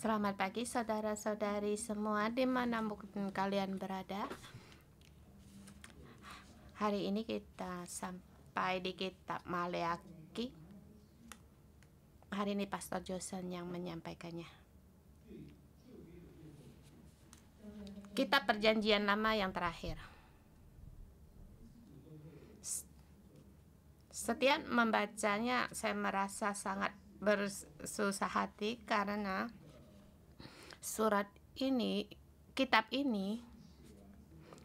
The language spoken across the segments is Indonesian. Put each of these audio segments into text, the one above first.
Selamat pagi saudara-saudari semua Di mana mungkin kalian berada Hari ini kita sampai di kitab Maleaki Hari ini Pastor Joseph yang menyampaikannya Kitab perjanjian lama yang terakhir Setiap membacanya saya merasa sangat bersusah hati karena surat ini, kitab ini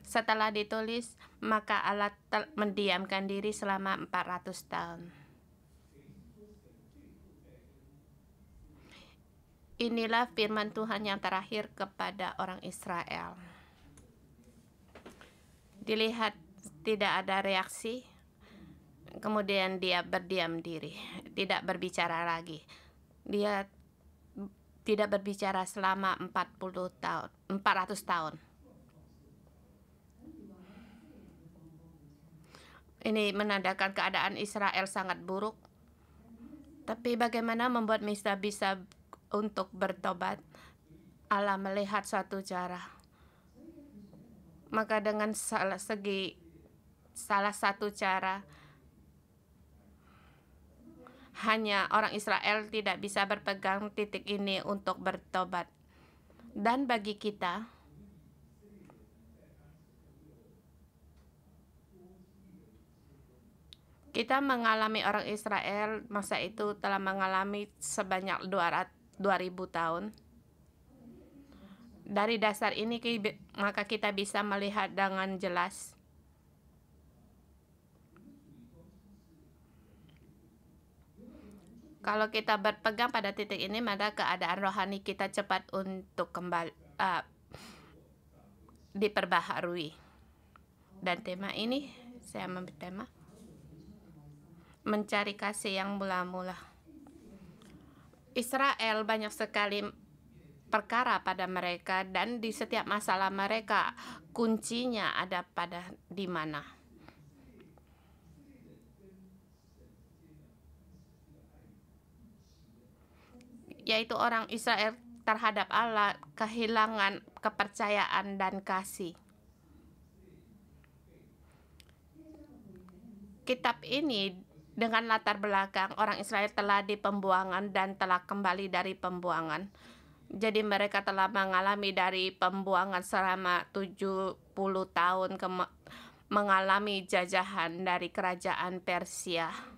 setelah ditulis, maka Allah mendiamkan diri selama 400 tahun. Inilah firman Tuhan yang terakhir kepada orang Israel. Dilihat tidak ada reaksi, kemudian dia berdiam diri, tidak berbicara lagi. Dia tidak berbicara selama 40 tahun, 400 tahun. Ini menandakan keadaan Israel sangat buruk. Tapi bagaimana membuat Misa bisa untuk bertobat? Allah melihat suatu cara. Maka dengan segi salah satu cara hanya orang Israel tidak bisa berpegang titik ini untuk bertobat. Dan bagi kita, kita mengalami orang Israel masa itu telah mengalami sebanyak dua 2000 tahun. Dari dasar ini maka kita bisa melihat dengan jelas Kalau kita berpegang pada titik ini, maka keadaan rohani kita cepat untuk kembali uh, diperbaharui. Dan tema ini saya memberi tema mencari kasih yang mula-mula. Israel banyak sekali perkara pada mereka dan di setiap masalah mereka kuncinya ada pada di mana yaitu orang Israel terhadap Allah kehilangan kepercayaan dan kasih. Kitab ini dengan latar belakang orang Israel telah di pembuangan dan telah kembali dari pembuangan. Jadi mereka telah mengalami dari pembuangan selama 70 tahun mengalami jajahan dari kerajaan Persia.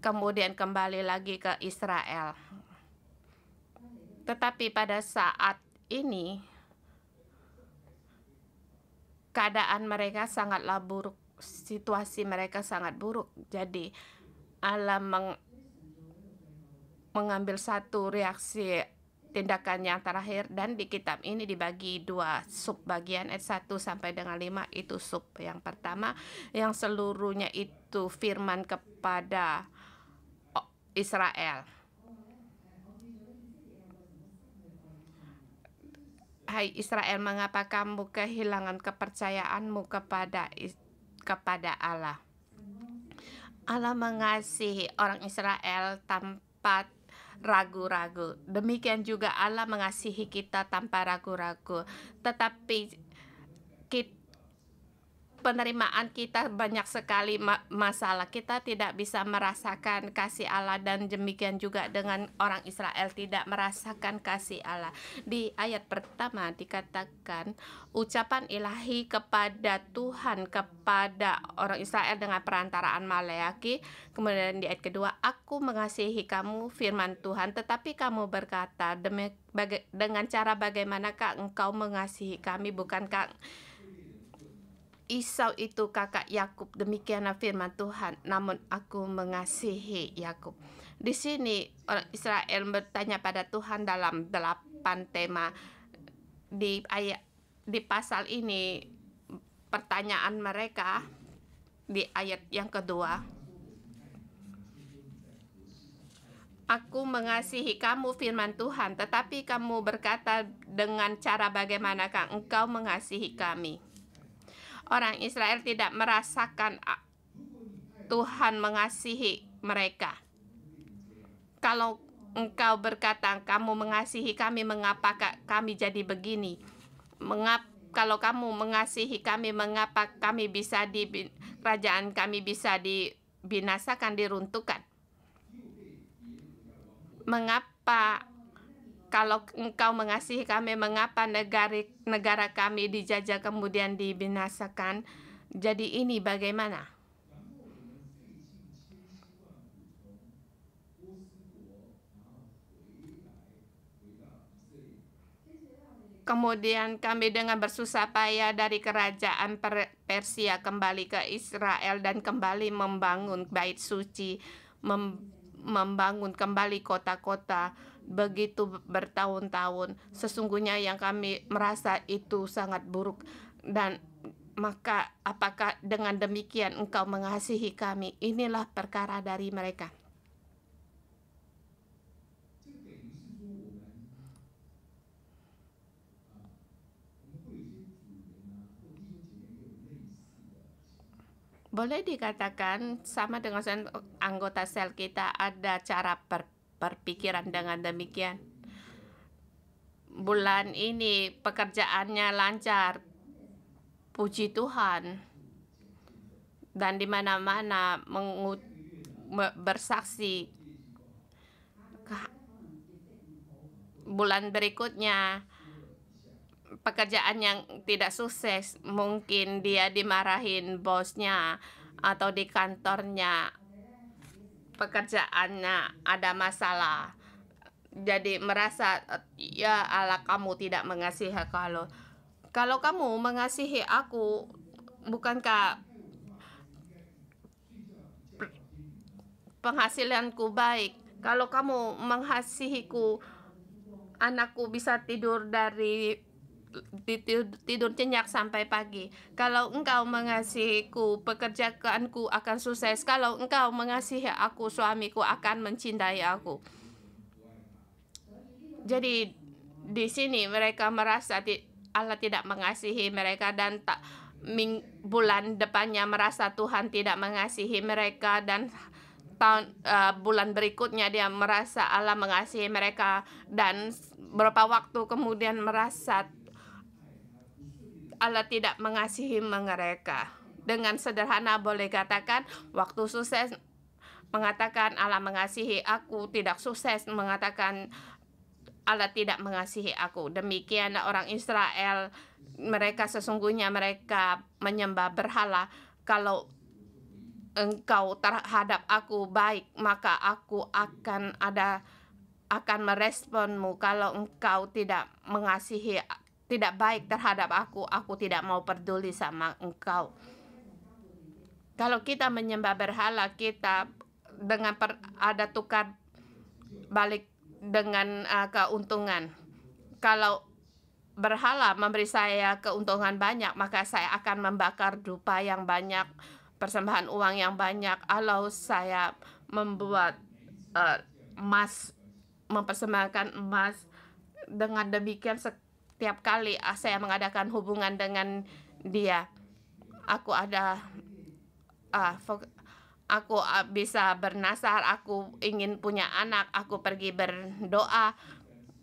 kemudian kembali lagi ke Israel. Tetapi pada saat ini keadaan mereka sangatlah buruk, situasi mereka sangat buruk. Jadi Allah meng mengambil satu reaksi tindakan yang terakhir dan di kitab ini dibagi dua sub bagian ayat 1 sampai dengan 5 itu sub yang pertama yang seluruhnya itu firman kepada Israel. Hai Israel, mengapa kamu kehilangan kepercayaanmu kepada kepada Allah? Allah mengasihi orang Israel tanpa ragu-ragu. Demikian juga Allah mengasihi kita tanpa ragu-ragu. Tetapi kita penerimaan kita banyak sekali ma masalah. Kita tidak bisa merasakan kasih Allah dan demikian juga dengan orang Israel tidak merasakan kasih Allah. Di ayat pertama dikatakan ucapan ilahi kepada Tuhan kepada orang Israel dengan perantaraan Maleaki. Kemudian di ayat kedua, aku mengasihi kamu firman Tuhan, tetapi kamu berkata dengan cara bagaimanakah engkau mengasihi kami bukankah Isau itu kakak Yakub, demikianlah firman Tuhan. Namun aku mengasihi Yakub. Di sini orang Israel bertanya pada Tuhan dalam delapan tema di ayat di pasal ini pertanyaan mereka di ayat yang kedua. Aku mengasihi kamu firman Tuhan, tetapi kamu berkata dengan cara bagaimanakah engkau mengasihi kami? orang Israel tidak merasakan Tuhan mengasihi mereka. Kalau engkau berkata, "Kamu mengasihi kami, mengapa kami jadi begini?" Mengap kalau kamu mengasihi kami, mengapa kami bisa di kerajaan kami bisa dibinasakan, diruntuhkan? Mengapa kalau engkau mengasihi kami mengapa negara negara kami dijajah kemudian dibinasakan jadi ini bagaimana Kemudian kami dengan bersusah payah dari kerajaan Persia kembali ke Israel dan kembali membangun bait suci, mem membangun kembali kota-kota begitu bertahun-tahun. Sesungguhnya yang kami merasa itu sangat buruk dan maka apakah dengan demikian engkau mengasihi kami? Inilah perkara dari mereka. Boleh dikatakan sama dengan anggota sel kita ada cara ber berpikiran dengan demikian. Bulan ini pekerjaannya lancar, puji Tuhan, dan di mana-mana bersaksi. Bulan berikutnya, pekerjaan yang tidak sukses, mungkin dia dimarahin bosnya atau di kantornya pekerjaannya ada masalah jadi merasa ya Allah kamu tidak mengasihi kalau kalau kamu mengasihi aku bukankah penghasilanku baik kalau kamu mengasihiku anakku bisa tidur dari tidur nyenyak sampai pagi. Kalau engkau mengasihiku, pekerjaanku akan sukses. Kalau engkau mengasihi aku, suamiku akan mencintai aku. Jadi di sini mereka merasa Allah tidak mengasihi mereka dan tak ming, bulan depannya merasa Tuhan tidak mengasihi mereka dan tahun uh, bulan berikutnya dia merasa Allah mengasihi mereka dan beberapa waktu kemudian merasa Allah tidak mengasihi mereka. Dengan sederhana boleh katakan, waktu sukses mengatakan Allah mengasihi aku, tidak sukses mengatakan Allah tidak mengasihi aku. Demikian orang Israel, mereka sesungguhnya mereka menyembah berhala. Kalau engkau terhadap aku baik, maka aku akan ada akan meresponmu. Kalau engkau tidak mengasihi tidak baik terhadap aku, aku tidak mau peduli sama engkau. Kalau kita menyembah berhala, kita dengan per, ada tukar balik dengan uh, keuntungan. Kalau berhala memberi saya keuntungan banyak, maka saya akan membakar dupa yang banyak, persembahan uang yang banyak. Kalau saya membuat uh, emas, mempersembahkan emas dengan demikian tiap kali ah, saya mengadakan hubungan dengan dia aku ada uh, aku ah, bisa bernasar aku ingin punya anak aku pergi berdoa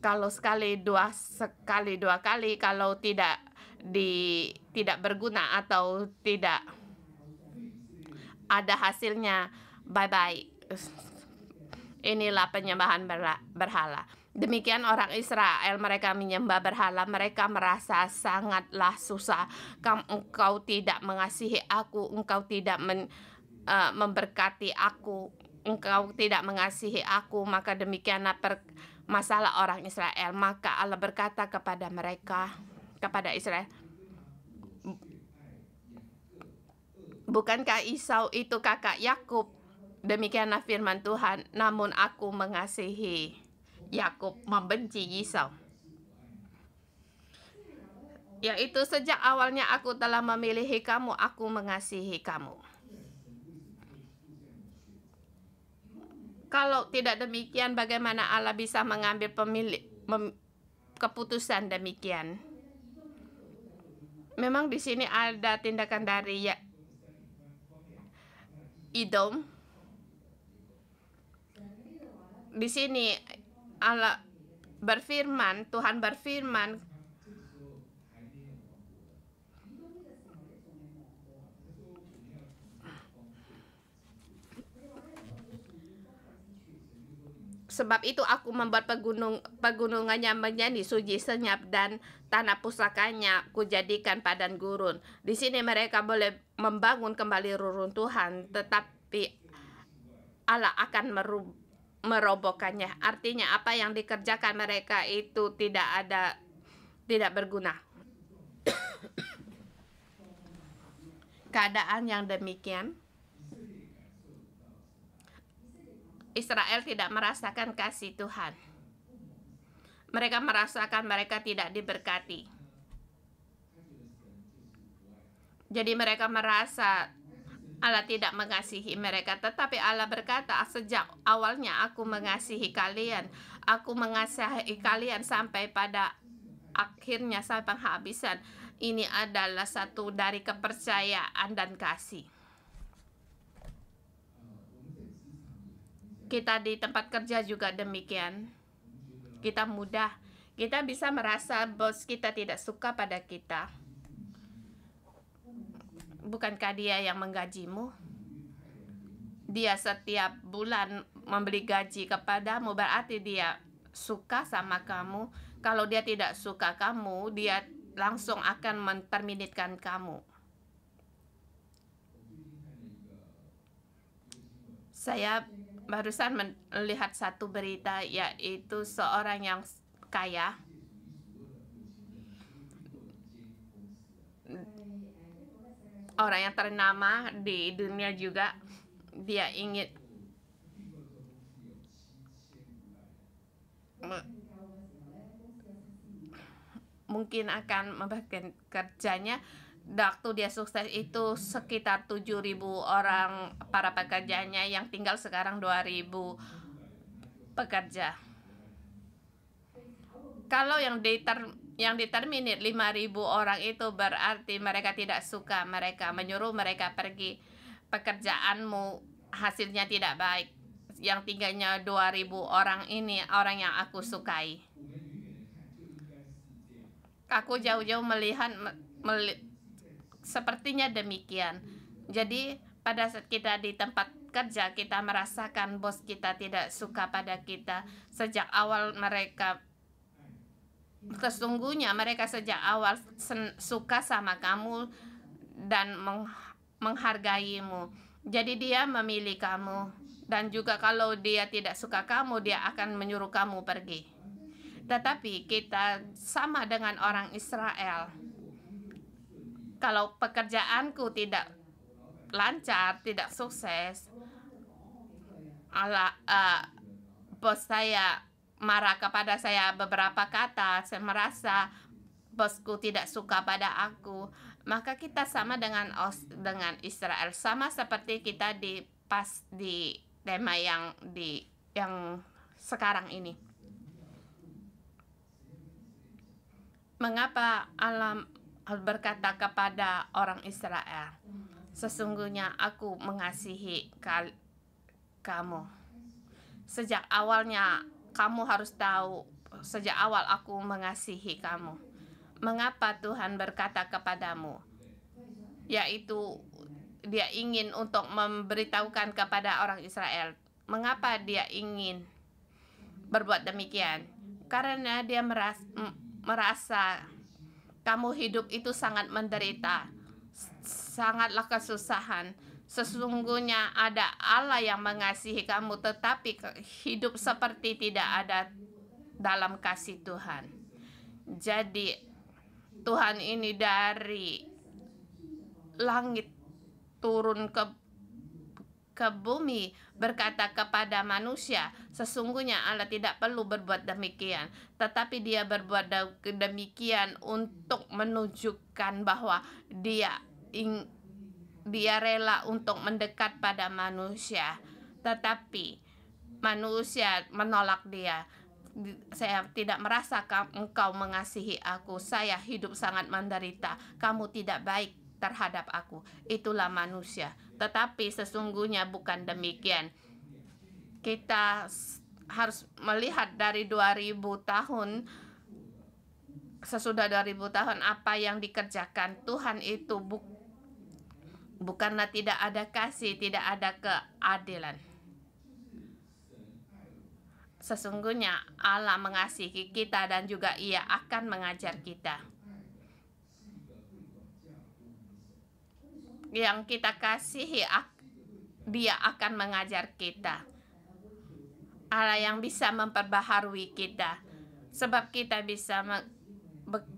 kalau sekali dua sekali dua kali kalau tidak di tidak berguna atau tidak ada hasilnya bye bye inilah penyembahan berhala Demikian orang Israel mereka menyembah berhala mereka merasa sangatlah susah kamu engkau tidak mengasihi aku engkau tidak men, uh, memberkati aku engkau tidak mengasihi aku maka demikianlah per, masalah orang Israel maka Allah berkata kepada mereka kepada Israel Bukankah Isau itu kakak Yakub demikianlah firman Tuhan namun aku mengasihi Yakub membenci Yisau. Yaitu sejak awalnya aku telah memilihi kamu, aku mengasihi kamu. Kalau tidak demikian bagaimana Allah bisa mengambil pemilik mem, keputusan demikian? Memang di sini ada tindakan dari ya, Idom. Di sini Allah berfirman, Tuhan berfirman, Sebab itu aku membuat pegunung, pegunungannya menjadi suji senyap dan tanah pusakanya kujadikan padan gurun. Di sini mereka boleh membangun kembali rurun Tuhan, tetapi Allah akan merubah merobohkannya. Artinya apa yang dikerjakan mereka itu tidak ada tidak berguna. Keadaan yang demikian Israel tidak merasakan kasih Tuhan. Mereka merasakan mereka tidak diberkati. Jadi mereka merasa Allah tidak mengasihi mereka, tetapi Allah berkata, "Sejak awalnya Aku mengasihi kalian, Aku mengasihi kalian sampai pada akhirnya sampai penghabisan." Ini adalah satu dari kepercayaan dan kasih. Kita di tempat kerja juga demikian. Kita mudah, kita bisa merasa bos kita tidak suka pada kita bukankah dia yang menggajimu? Dia setiap bulan memberi gaji kepadamu, berarti dia suka sama kamu. Kalau dia tidak suka kamu, dia langsung akan memperminitkan kamu. Saya barusan melihat satu berita, yaitu seorang yang kaya orang yang ternama di dunia juga dia ingin mungkin akan membagikan kerjanya waktu dia sukses itu sekitar 7.000 orang para pekerjanya yang tinggal sekarang 2.000 pekerja kalau yang diter yang lima 5000 orang itu berarti mereka tidak suka mereka menyuruh mereka pergi pekerjaanmu hasilnya tidak baik yang tinggalnya 2000 orang ini orang yang aku sukai aku jauh-jauh melihat meli, sepertinya demikian jadi pada saat kita di tempat kerja kita merasakan bos kita tidak suka pada kita sejak awal mereka sesungguhnya mereka sejak awal suka sama kamu dan meng menghargaimu. Jadi dia memilih kamu dan juga kalau dia tidak suka kamu dia akan menyuruh kamu pergi. Tetapi kita sama dengan orang Israel. Kalau pekerjaanku tidak lancar, tidak sukses, Allah eh, uh, bos saya marah kepada saya beberapa kata, saya merasa bosku tidak suka pada aku, maka kita sama dengan Os, dengan Israel, sama seperti kita di pas di tema yang di yang sekarang ini. Mengapa Allah berkata kepada orang Israel, sesungguhnya aku mengasihi kamu. Sejak awalnya kamu harus tahu sejak awal aku mengasihi kamu. Mengapa Tuhan berkata kepadamu? Yaitu dia ingin untuk memberitahukan kepada orang Israel. Mengapa dia ingin berbuat demikian? Karena dia merasa, merasa kamu hidup itu sangat menderita, sangatlah kesusahan Sesungguhnya ada Allah yang mengasihi kamu tetapi hidup seperti tidak ada dalam kasih Tuhan. Jadi Tuhan ini dari langit turun ke ke bumi berkata kepada manusia sesungguhnya Allah tidak perlu berbuat demikian tetapi dia berbuat demikian untuk menunjukkan bahwa dia dia rela untuk mendekat pada manusia, tetapi manusia menolak dia. Saya tidak merasa engkau mengasihi aku. Saya hidup sangat menderita. Kamu tidak baik terhadap aku. Itulah manusia. Tetapi sesungguhnya bukan demikian. Kita harus melihat dari 2000 tahun sesudah 2000 tahun apa yang dikerjakan Tuhan itu bukan bukanlah tidak ada kasih, tidak ada keadilan. Sesungguhnya Allah mengasihi kita dan juga ia akan mengajar kita. Yang kita kasihi, dia akan mengajar kita. Allah yang bisa memperbaharui kita. Sebab kita bisa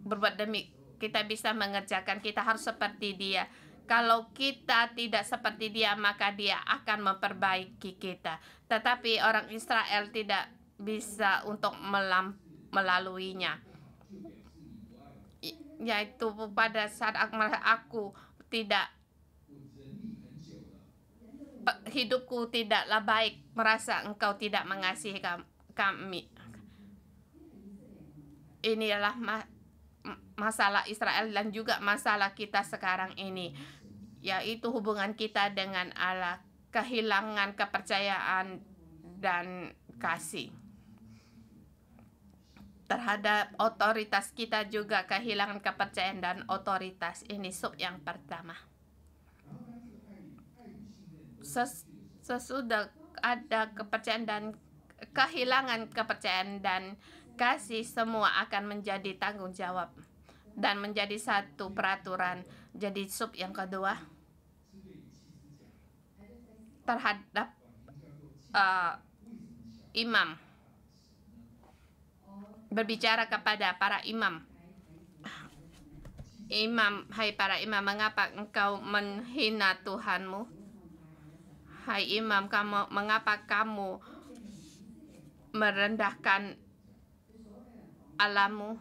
berbuat demi, kita bisa mengerjakan, kita harus seperti dia kalau kita tidak seperti dia, maka dia akan memperbaiki kita. Tetapi orang Israel tidak bisa untuk melam, melaluinya. Yaitu pada saat aku tidak hidupku tidaklah baik merasa engkau tidak mengasihi kami inilah ma masalah Israel dan juga masalah kita sekarang ini yaitu hubungan kita dengan Allah, kehilangan kepercayaan dan kasih. Terhadap otoritas kita juga kehilangan kepercayaan dan otoritas. Ini sub yang pertama. sesudah ada kepercayaan dan kehilangan kepercayaan dan kasih semua akan menjadi tanggung jawab dan menjadi satu peraturan. Jadi sub yang kedua terhadap uh, imam berbicara kepada para imam imam hai para imam mengapa engkau menghina Tuhanmu hai imam kamu mengapa kamu merendahkan alammu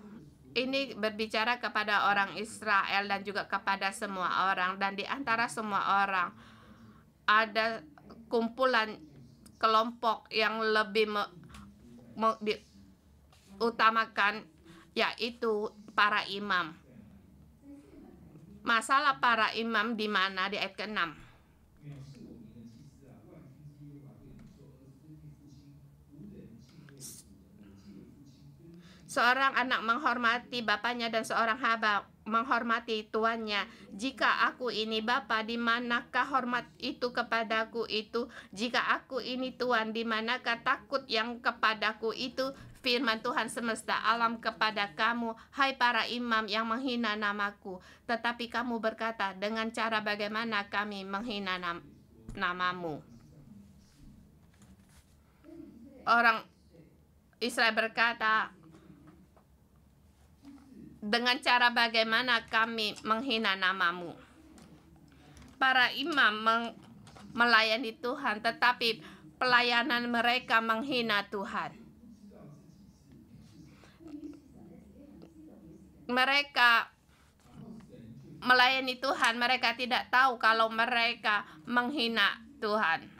ini berbicara kepada orang Israel dan juga kepada semua orang dan di antara semua orang ada kumpulan kelompok yang lebih me, me, utamakan yaitu para imam. Masalah para imam di mana di ayat ke-6? Seorang anak menghormati bapaknya dan seorang hamba menghormati tuannya. Jika aku ini Bapa, di manakah hormat itu kepadaku itu? Jika aku ini tuan, di manakah takut yang kepadaku itu? Firman Tuhan semesta alam kepada kamu, hai para imam yang menghina namaku. Tetapi kamu berkata, dengan cara bagaimana kami menghina nam namamu. Orang Israel berkata, dengan cara bagaimana kami menghina namamu. Para imam melayani Tuhan, tetapi pelayanan mereka menghina Tuhan. Mereka melayani Tuhan, mereka tidak tahu kalau mereka menghina Tuhan.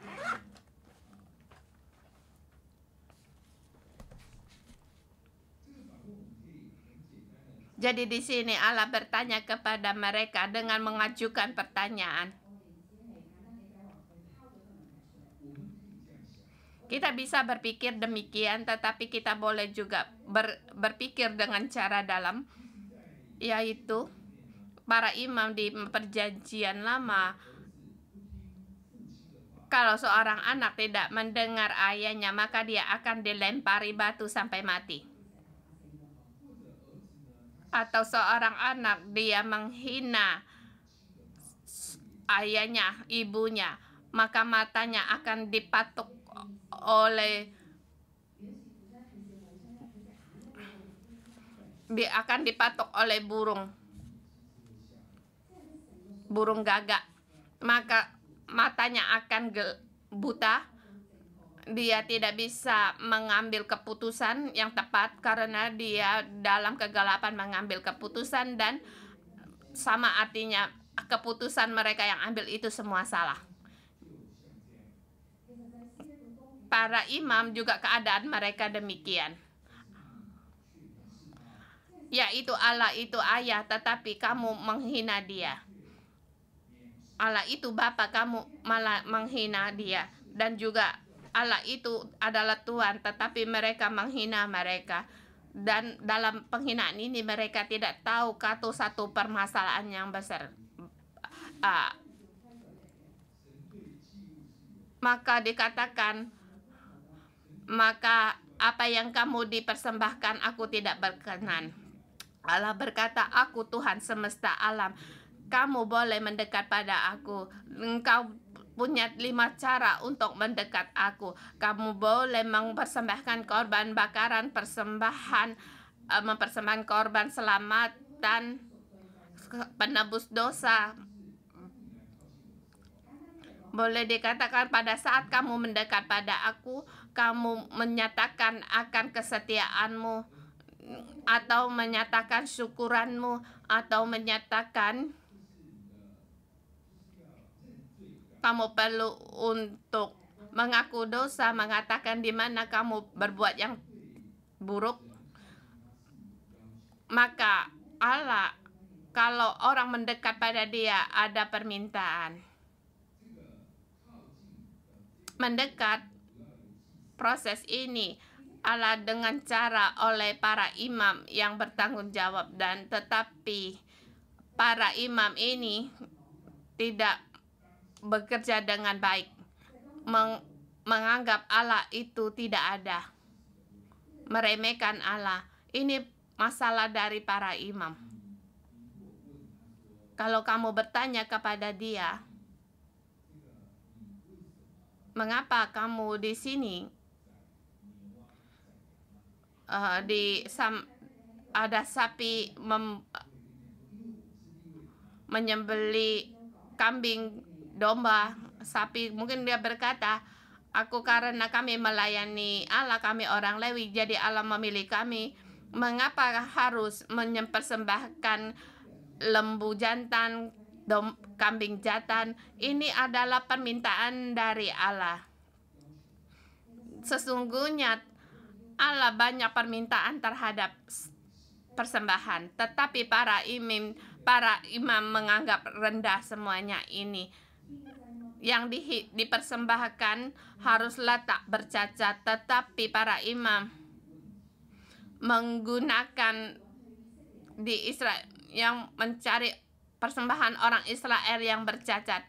Jadi di sini Allah bertanya kepada mereka dengan mengajukan pertanyaan. Kita bisa berpikir demikian, tetapi kita boleh juga ber, berpikir dengan cara dalam, yaitu para imam di perjanjian lama kalau seorang anak tidak mendengar ayahnya, maka dia akan dilempari batu sampai mati atau seorang anak dia menghina ayahnya, ibunya, maka matanya akan dipatuk oleh akan dipatok oleh burung burung gagak maka matanya akan buta dia tidak bisa mengambil keputusan yang tepat karena dia dalam kegelapan mengambil keputusan dan sama artinya keputusan mereka yang ambil itu semua salah. Para imam juga keadaan mereka demikian. Yaitu Allah itu ayah tetapi kamu menghina dia. Allah itu bapak kamu malah menghina dia dan juga Allah itu adalah Tuhan, tetapi mereka menghina mereka. Dan dalam penghinaan ini mereka tidak tahu kata satu permasalahan yang besar. Uh, maka dikatakan, maka apa yang kamu dipersembahkan aku tidak berkenan. Allah berkata, aku Tuhan semesta alam. Kamu boleh mendekat pada aku. Engkau punya lima cara untuk mendekat aku. Kamu boleh mempersembahkan korban bakaran, persembahan, eh, mempersembahkan korban selamatan, penebus dosa. Boleh dikatakan pada saat kamu mendekat pada aku, kamu menyatakan akan kesetiaanmu atau menyatakan syukuranmu atau menyatakan kamu perlu untuk mengaku dosa, mengatakan di mana kamu berbuat yang buruk, maka Allah kalau orang mendekat pada dia ada permintaan. Mendekat proses ini Allah dengan cara oleh para imam yang bertanggung jawab dan tetapi para imam ini tidak bekerja dengan baik, meng menganggap Allah itu tidak ada, meremehkan Allah. Ini masalah dari para imam. Kalau kamu bertanya kepada dia, mengapa kamu di sini uh, di sam, ada sapi mem, menyembeli kambing domba, sapi. Mungkin dia berkata, Aku karena kami melayani Allah, kami orang Lewi, jadi Allah memilih kami. Mengapa harus menyempersembahkan lembu jantan, dom, kambing jantan? Ini adalah permintaan dari Allah. Sesungguhnya Allah banyak permintaan terhadap persembahan, tetapi para imam para imam menganggap rendah semuanya ini yang di, dipersembahkan haruslah tak bercacat tetapi para imam menggunakan di Israel yang mencari persembahan orang Israel yang bercacat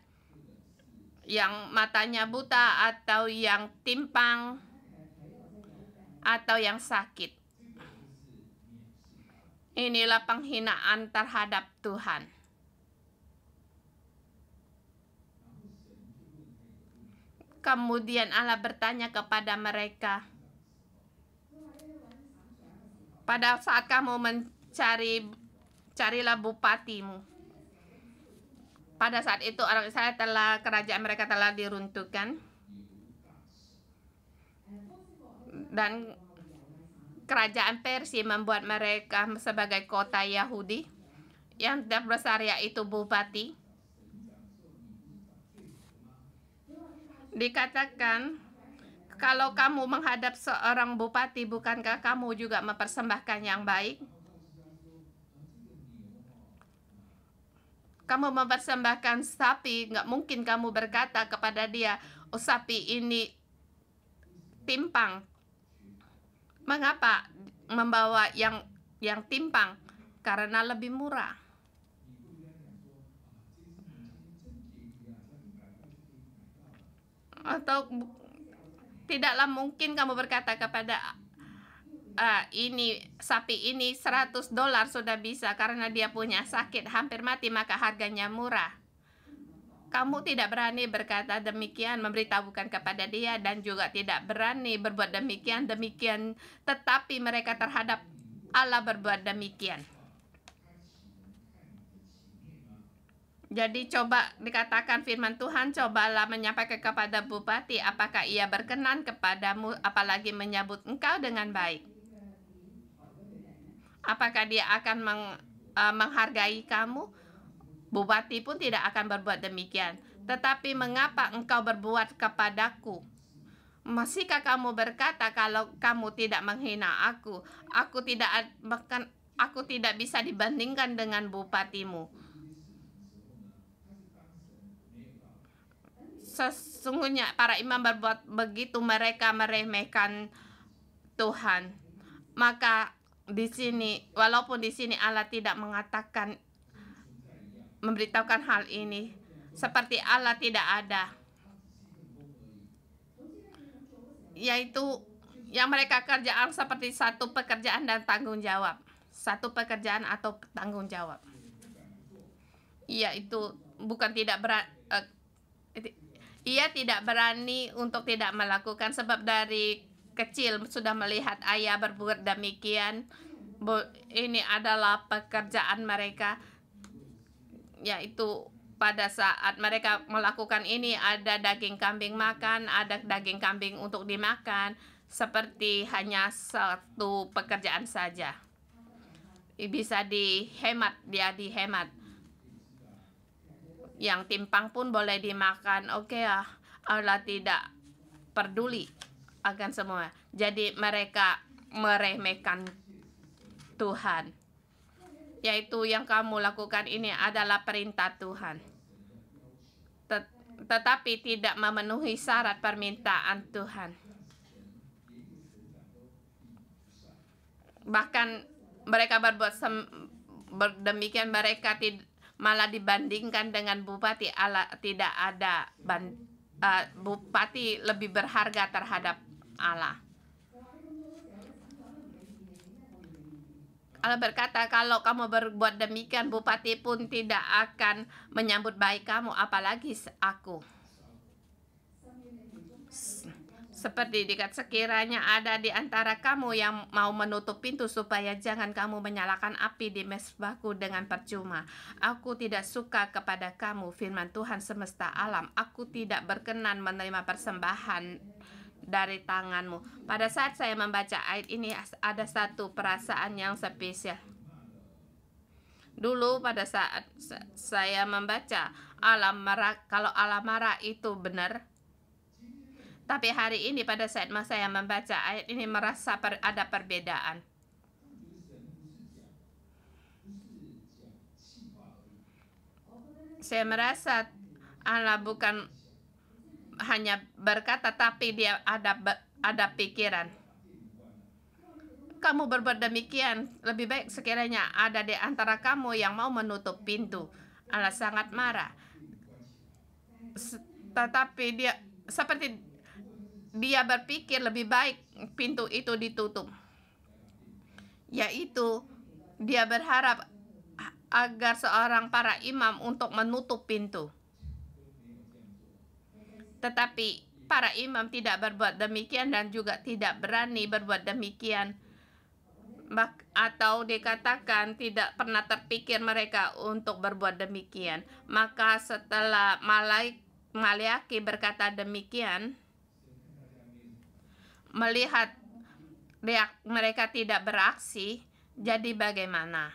yang matanya buta atau yang timpang atau yang sakit inilah penghinaan terhadap Tuhan Kemudian Allah bertanya kepada mereka, "Pada saat kamu mencari, carilah bupatimu." Pada saat itu orang Israel telah kerajaan mereka telah diruntuhkan dan kerajaan Persia membuat mereka sebagai kota Yahudi yang tidak bersyariah itu bupati dikatakan kalau kamu menghadap seorang bupati, bukankah kamu juga mempersembahkan yang baik? Kamu mempersembahkan sapi, nggak mungkin kamu berkata kepada dia, oh sapi ini timpang. Mengapa membawa yang yang timpang? Karena lebih murah. atau tidaklah mungkin kamu berkata kepada uh, ini sapi ini 100 dolar sudah bisa karena dia punya sakit hampir mati maka harganya murah. Kamu tidak berani berkata demikian, memberitahukan kepada dia dan juga tidak berani berbuat demikian, demikian tetapi mereka terhadap Allah berbuat demikian. Jadi coba dikatakan firman Tuhan cobalah menyampaikan kepada bupati apakah ia berkenan kepadamu apalagi menyebut engkau dengan baik. Apakah dia akan meng, uh, menghargai kamu? Bupati pun tidak akan berbuat demikian. Tetapi mengapa engkau berbuat kepadaku? Masihkah kamu berkata kalau kamu tidak menghina aku, aku tidak bahkan aku tidak bisa dibandingkan dengan bupatimu. sesungguhnya para imam berbuat begitu mereka meremehkan Tuhan. Maka di sini walaupun di sini Allah tidak mengatakan memberitahukan hal ini seperti Allah tidak ada yaitu yang mereka kerjaan seperti satu pekerjaan dan tanggung jawab satu pekerjaan atau tanggung jawab yaitu bukan tidak berat ia tidak berani untuk tidak melakukan sebab dari kecil sudah melihat ayah berbuat demikian. Ini adalah pekerjaan mereka yaitu pada saat mereka melakukan ini ada daging kambing makan, ada daging kambing untuk dimakan, seperti hanya satu pekerjaan saja. Bisa dihemat, dia dihemat yang timpang pun boleh dimakan. Oke okay, ya, Allah tidak peduli akan semua. Jadi mereka meremehkan Tuhan. Yaitu yang kamu lakukan ini adalah perintah Tuhan. Tet tetapi tidak memenuhi syarat permintaan Tuhan. Bahkan mereka berbuat sem- demikian mereka tidak malah dibandingkan dengan bupati ala tidak ada ban, uh, bupati lebih berharga terhadap Allah. Allah berkata, kalau kamu berbuat demikian, bupati pun tidak akan menyambut baik kamu, apalagi aku. Seperti dekat sekiranya ada di antara kamu yang mau menutup pintu supaya jangan kamu menyalakan api di mesbahku dengan percuma. Aku tidak suka kepada kamu, firman Tuhan semesta alam. Aku tidak berkenan menerima persembahan dari tanganmu. Pada saat saya membaca ayat ini, ada satu perasaan yang spesial. Ya. Dulu pada saat saya membaca alam marah, kalau alam marah itu benar, tapi hari ini pada saat masa yang membaca ayat ini merasa per, ada perbedaan. Saya merasa Allah bukan hanya berkata tapi dia ada ada pikiran. Kamu berbuat demikian, lebih baik sekiranya ada di antara kamu yang mau menutup pintu. Allah sangat marah. Tetapi dia seperti dia berpikir lebih baik pintu itu ditutup. Yaitu dia berharap agar seorang para imam untuk menutup pintu. Tetapi para imam tidak berbuat demikian dan juga tidak berani berbuat demikian. atau dikatakan tidak pernah terpikir mereka untuk berbuat demikian. Maka setelah Malaik Maliaki berkata demikian, melihat mereka tidak beraksi, jadi bagaimana?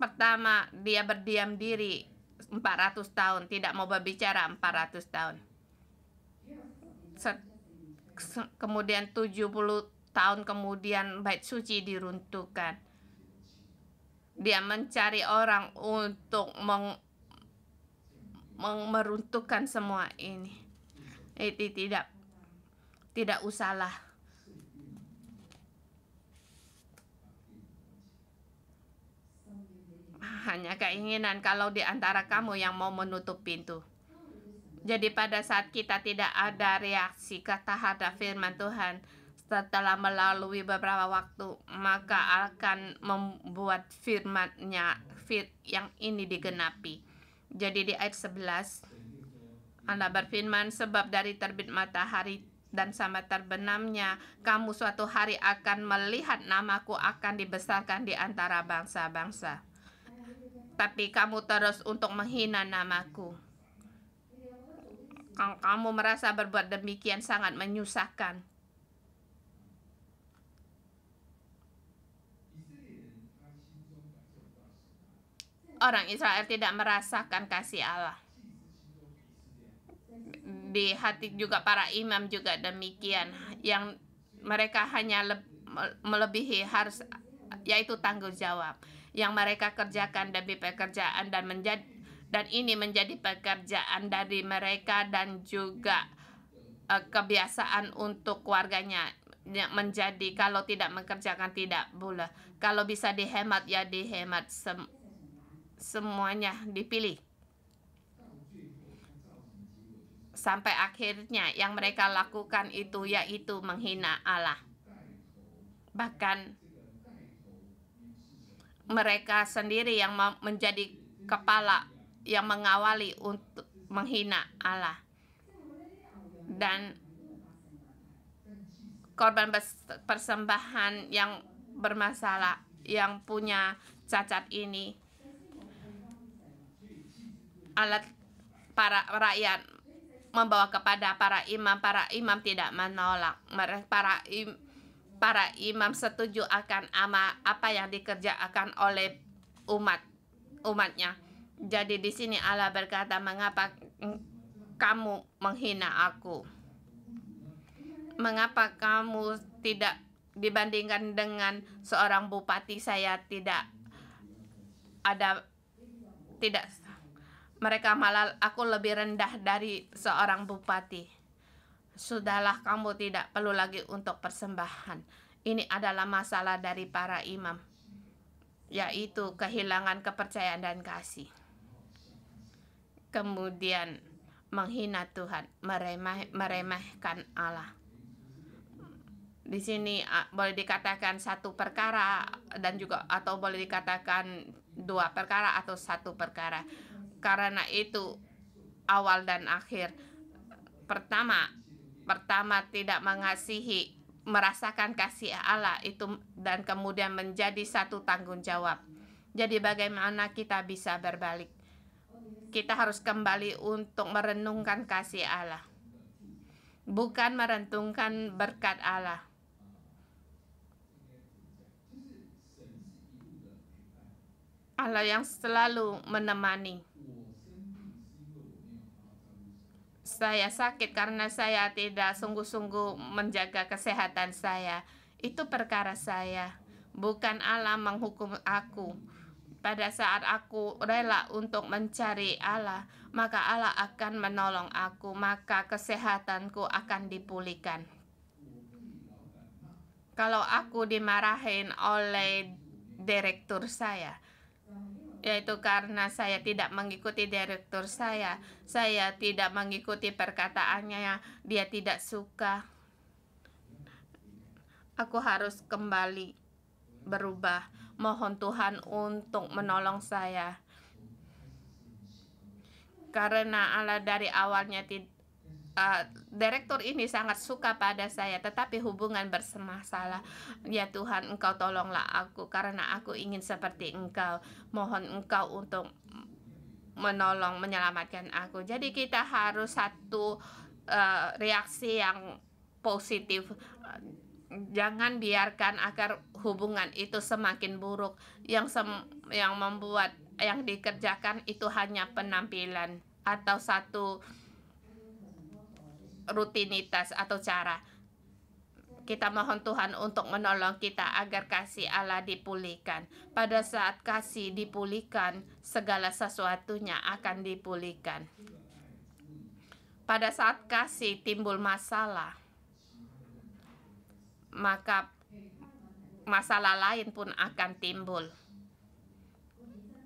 Pertama, dia berdiam diri 400 tahun, tidak mau berbicara 400 tahun. Set, kemudian 70 tahun kemudian bait suci diruntuhkan. Dia mencari orang untuk meng, meng meruntuhkan semua ini eh, tidak tidak usahlah hanya keinginan kalau di antara kamu yang mau menutup pintu jadi pada saat kita tidak ada reaksi terhadap firman Tuhan setelah melalui beberapa waktu maka akan membuat firmannya fir yang ini digenapi jadi di ayat 11 Allah berfirman, sebab dari terbit matahari dan sama terbenamnya, kamu suatu hari akan melihat namaku akan dibesarkan di antara bangsa-bangsa. Tapi kamu terus untuk menghina namaku. Kamu merasa berbuat demikian sangat menyusahkan. Orang Israel tidak merasakan kasih Allah di hati juga para imam juga demikian yang mereka hanya le, melebihi harus yaitu tanggung jawab yang mereka kerjakan demi pekerjaan dan menjadi dan ini menjadi pekerjaan dari mereka dan juga uh, kebiasaan untuk warganya ya, menjadi kalau tidak mengerjakan tidak boleh kalau bisa dihemat ya dihemat Sem semuanya dipilih sampai akhirnya yang mereka lakukan itu yaitu menghina Allah. Bahkan mereka sendiri yang menjadi kepala yang mengawali untuk menghina Allah. Dan korban persembahan yang bermasalah yang punya cacat ini alat para rakyat membawa kepada para imam para imam tidak menolak para im, para imam setuju akan ama apa yang dikerjakan oleh umat umatnya jadi di sini Allah berkata mengapa kamu menghina aku mengapa kamu tidak dibandingkan dengan seorang bupati saya tidak ada tidak mereka malah aku lebih rendah dari seorang bupati. Sudahlah kamu tidak perlu lagi untuk persembahan. Ini adalah masalah dari para imam, yaitu kehilangan kepercayaan dan kasih. Kemudian menghina Tuhan, meremeh, meremehkan Allah. Di sini boleh dikatakan satu perkara dan juga atau boleh dikatakan dua perkara atau satu perkara karena itu awal dan akhir pertama pertama tidak mengasihi merasakan kasih Allah itu dan kemudian menjadi satu tanggung jawab jadi bagaimana kita bisa berbalik kita harus kembali untuk merenungkan kasih Allah bukan merentungkan berkat Allah Allah yang selalu menemani saya sakit karena saya tidak sungguh-sungguh menjaga kesehatan saya. Itu perkara saya, bukan Allah menghukum aku. Pada saat aku rela untuk mencari Allah, maka Allah akan menolong aku, maka kesehatanku akan dipulihkan. Kalau aku dimarahin oleh direktur saya, yaitu karena saya tidak mengikuti direktur saya. Saya tidak mengikuti perkataannya, dia tidak suka. Aku harus kembali berubah. Mohon Tuhan untuk menolong saya. Karena Allah dari awalnya tidak uh, direktur ini sangat suka pada saya, tetapi hubungan bermasalah. Ya Tuhan, Engkau tolonglah aku karena aku ingin seperti Engkau. Mohon Engkau untuk menolong menyelamatkan aku. Jadi kita harus satu uh, reaksi yang positif. Jangan biarkan agar hubungan itu semakin buruk. Yang sem yang membuat yang dikerjakan itu hanya penampilan atau satu rutinitas atau cara. Kita mohon Tuhan untuk menolong kita agar kasih Allah dipulihkan. Pada saat kasih dipulihkan, segala sesuatunya akan dipulihkan. Pada saat kasih timbul masalah, maka masalah lain pun akan timbul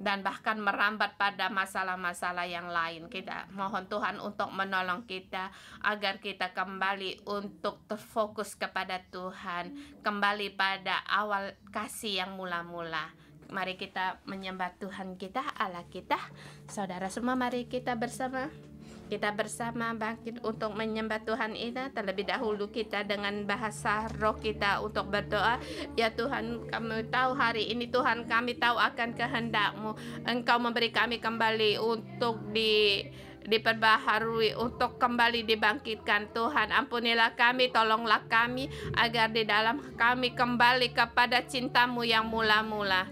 dan bahkan merambat pada masalah-masalah yang lain. Kita mohon Tuhan untuk menolong kita agar kita kembali untuk terfokus kepada Tuhan, kembali pada awal kasih yang mula-mula. Mari kita menyembah Tuhan kita, Allah kita. Saudara semua mari kita bersama kita bersama bangkit untuk menyembah Tuhan kita terlebih dahulu kita dengan bahasa roh kita untuk berdoa ya Tuhan kami tahu hari ini Tuhan kami tahu akan kehendakmu Engkau memberi kami kembali untuk di diperbaharui untuk kembali dibangkitkan Tuhan ampunilah kami tolonglah kami agar di dalam kami kembali kepada cintamu yang mula-mula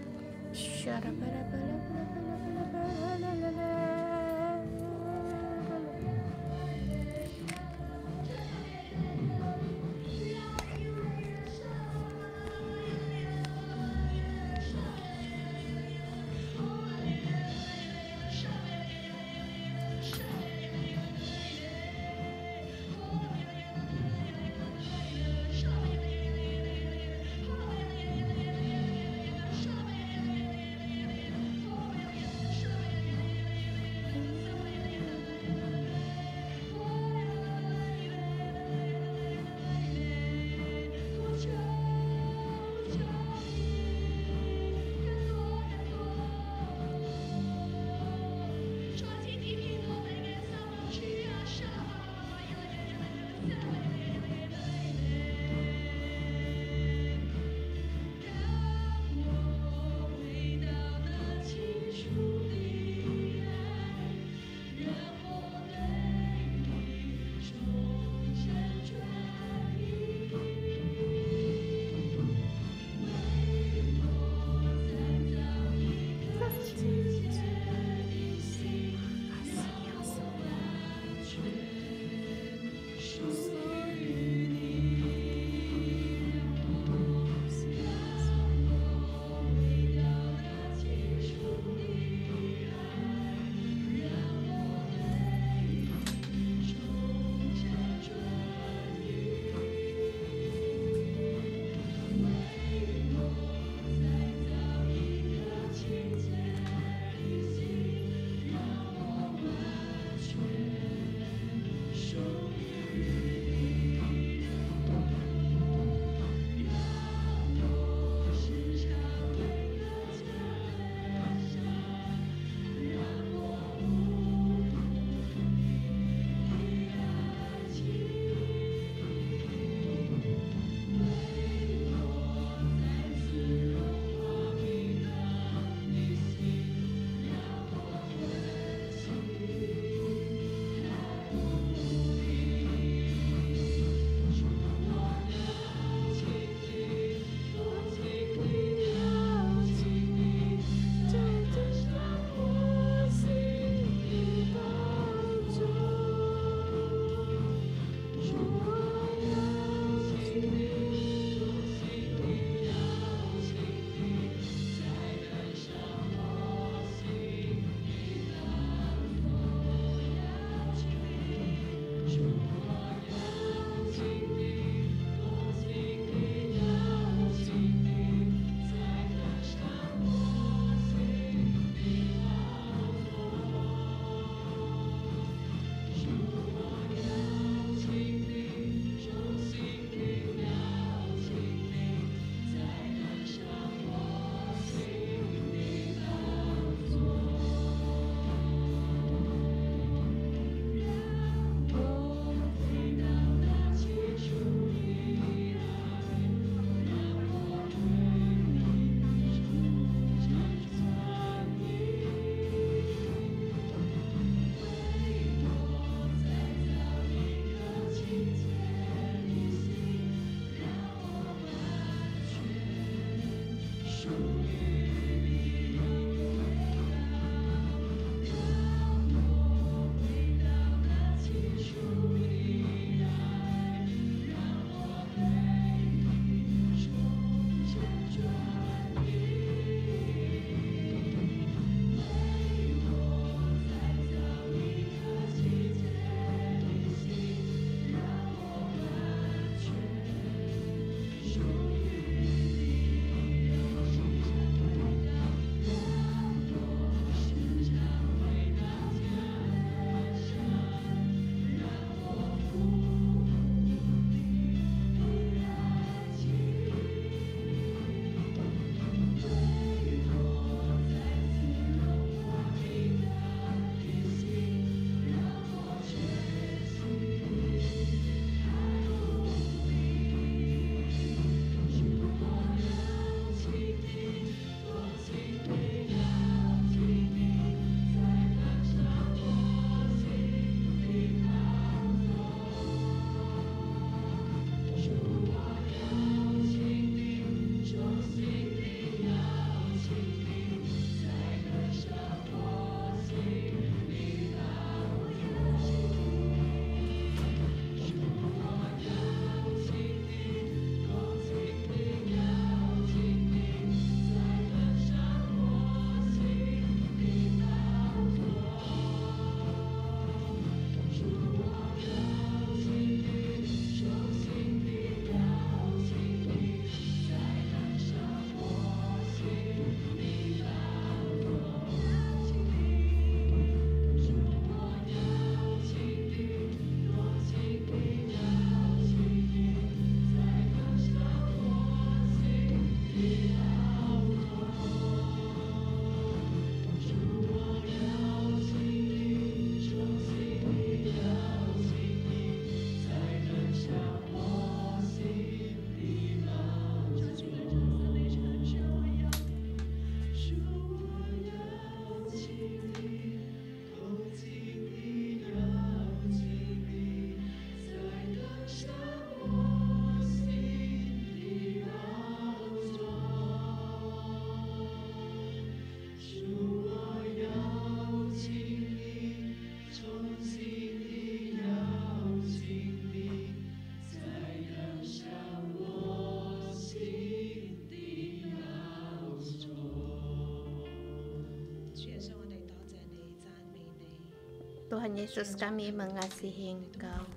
Tuhan Yesus kami mengasihi Engkau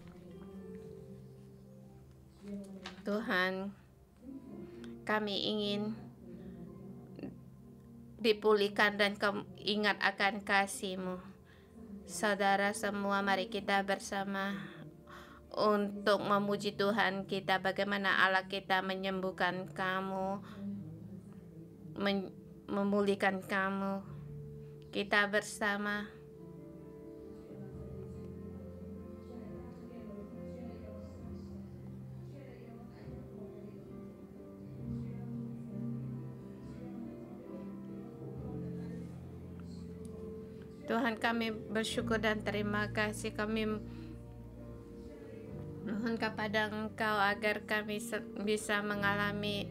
Tuhan kami ingin dipulihkan dan ingat akan kasih-Mu saudara semua mari kita bersama untuk memuji Tuhan kita bagaimana Allah kita menyembuhkan kamu memulihkan kamu kita bersama Tuhan kami bersyukur dan terima kasih kami mohon kepada Engkau agar kami bisa mengalami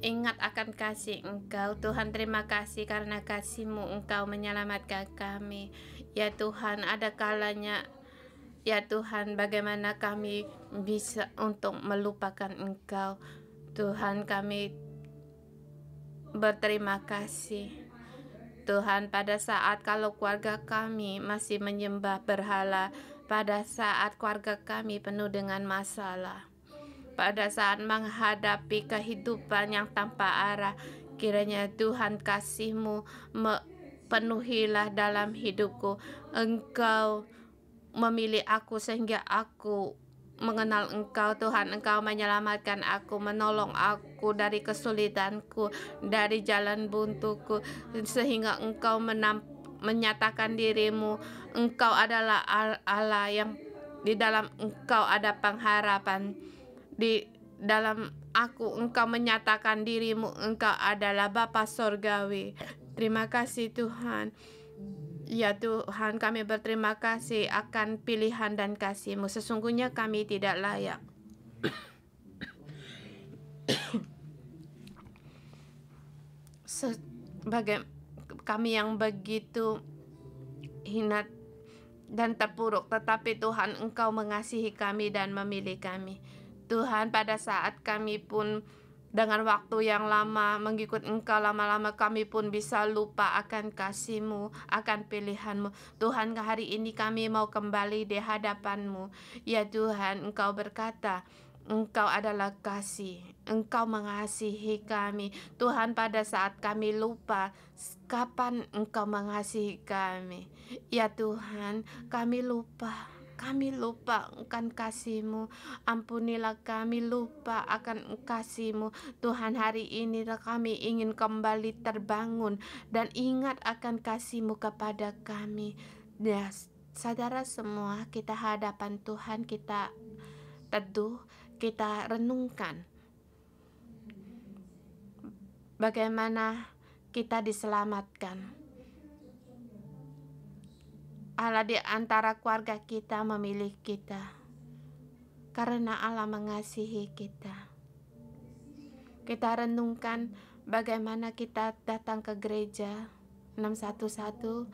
ingat akan kasih Engkau Tuhan terima kasih karena kasihmu Engkau menyelamatkan kami ya Tuhan ada kalanya ya Tuhan bagaimana kami bisa untuk melupakan Engkau Tuhan kami berterima kasih Tuhan, pada saat kalau keluarga kami masih menyembah berhala, pada saat keluarga kami penuh dengan masalah, pada saat menghadapi kehidupan yang tanpa arah, kiranya Tuhan kasihmu penuhilah dalam hidupku. Engkau memilih aku sehingga aku mengenal Engkau, Tuhan. Engkau menyelamatkan aku, menolong aku dari kesulitanku, dari jalan buntuku, sehingga Engkau menamp menyatakan dirimu. Engkau adalah Allah yang di dalam Engkau ada pengharapan. Di dalam aku Engkau menyatakan dirimu, Engkau adalah Bapa Sorgawi. Terima kasih Tuhan. Ya Tuhan kami berterima kasih akan pilihan dan kasih-Mu. Sesungguhnya kami tidak layak. Sebagai kami yang begitu hina dan terpuruk, tetapi Tuhan Engkau mengasihi kami dan memilih kami. Tuhan pada saat kami pun dengan waktu yang lama mengikut engkau lama-lama kami pun bisa lupa akan kasihmu, akan pilihanmu. Tuhan hari ini kami mau kembali di hadapanmu. Ya Tuhan engkau berkata, Engkau adalah kasih, Engkau mengasihi kami. Tuhan pada saat kami lupa, kapan Engkau mengasihi kami. Ya Tuhan, kami lupa kami lupa akan kasihmu ampunilah kami lupa akan kasihmu Tuhan hari ini kami ingin kembali terbangun dan ingat akan kasihmu kepada kami ya saudara semua kita hadapan Tuhan kita teduh kita renungkan bagaimana kita diselamatkan Allah di antara keluarga kita memilih kita karena Allah mengasihi kita. Kita renungkan bagaimana kita datang ke gereja 611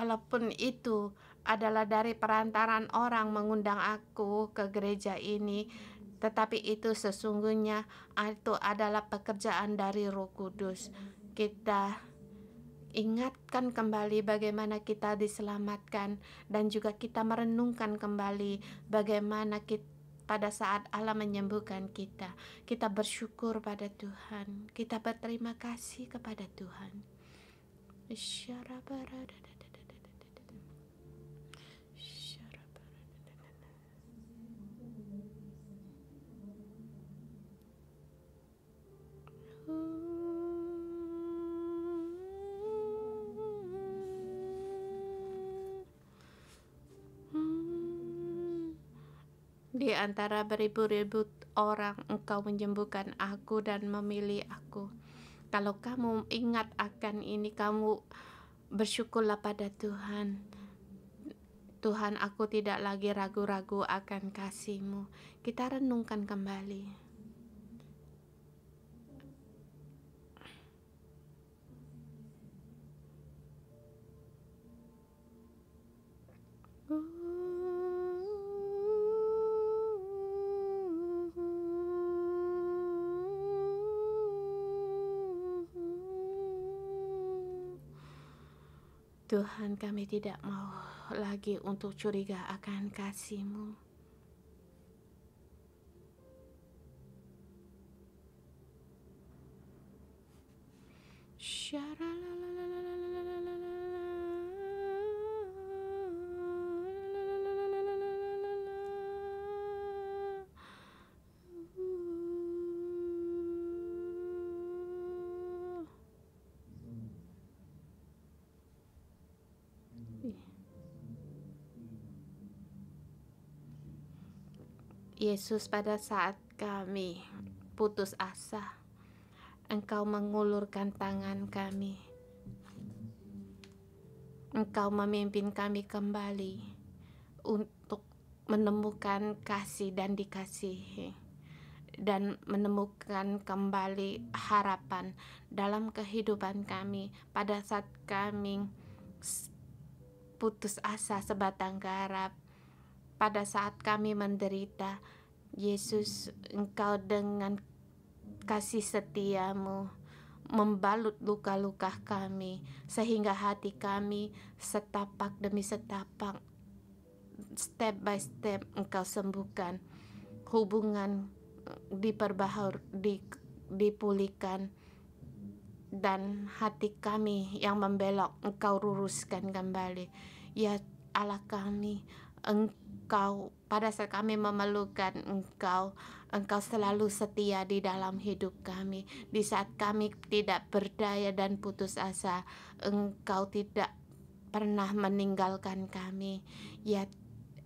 walaupun itu adalah dari perantaran orang mengundang aku ke gereja ini tetapi itu sesungguhnya ah, itu adalah pekerjaan dari Roh Kudus. Kita ingatkan kembali bagaimana kita diselamatkan dan juga kita merenungkan kembali bagaimana kita pada saat Allah menyembuhkan kita, kita bersyukur pada Tuhan, kita berterima kasih kepada Tuhan. Di antara beribu-ribu orang engkau menjembukan aku dan memilih aku. Kalau kamu ingat akan ini, kamu bersyukurlah pada Tuhan. Tuhan, aku tidak lagi ragu-ragu akan kasihmu. Kita renungkan kembali. Tuhan kami tidak mau lagi untuk curiga akan kasih-Mu. Yesus, pada saat kami putus asa, Engkau mengulurkan tangan kami. Engkau memimpin kami kembali untuk menemukan kasih dan dikasihi dan menemukan kembali harapan dalam kehidupan kami pada saat kami putus asa sebatang garap pada saat kami menderita. Yesus, Engkau dengan kasih setiamu membalut luka-luka kami sehingga hati kami setapak demi setapak step by step engkau sembuhkan hubungan diperbaharui di, dipulihkan dan hati kami yang membelok engkau luruskan kembali ya Allah kami engkau Engkau pada saat kami memerlukan Engkau. Engkau selalu setia di dalam hidup kami. Di saat kami tidak berdaya dan putus asa, Engkau tidak pernah meninggalkan kami. Ya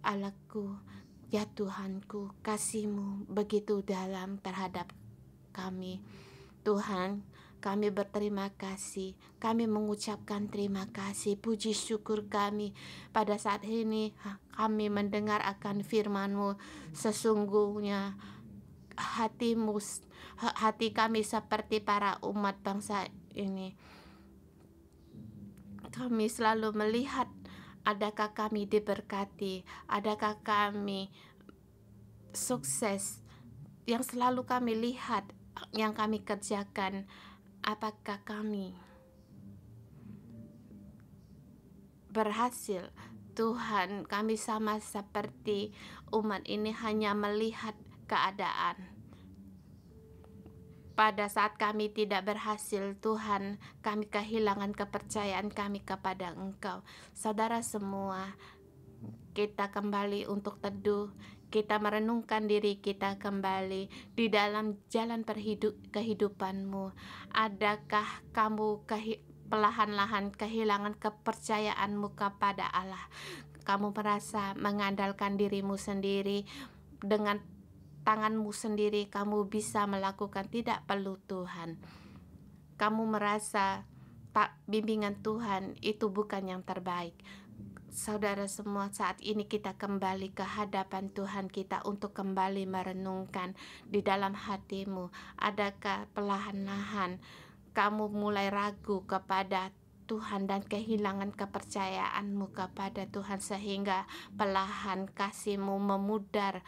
Allahku, ya Tuhanku, kasihmu begitu dalam terhadap kami. Tuhan, kami berterima kasih. Kami mengucapkan terima kasih. Puji syukur kami pada saat ini kami mendengar akan firman-Mu. Sesungguhnya hatimu hati kami seperti para umat bangsa ini. Kami selalu melihat adakah kami diberkati, adakah kami sukses yang selalu kami lihat yang kami kerjakan apakah kami berhasil Tuhan kami sama seperti umat ini hanya melihat keadaan pada saat kami tidak berhasil, Tuhan, kami kehilangan kepercayaan kami kepada Engkau. Saudara semua, kita kembali untuk teduh kita merenungkan diri kita kembali di dalam jalan perhidup kehidupanmu. Adakah kamu kehi pelahan lahan kehilangan kepercayaanmu kepada Allah? Kamu merasa mengandalkan dirimu sendiri dengan tanganmu sendiri kamu bisa melakukan tidak perlu Tuhan. Kamu merasa tak bimbingan Tuhan itu bukan yang terbaik saudara semua saat ini kita kembali ke hadapan Tuhan kita untuk kembali merenungkan di dalam hatimu adakah pelahan lahan kamu mulai ragu kepada Tuhan dan kehilangan kepercayaanmu kepada Tuhan sehingga pelahan kasihmu memudar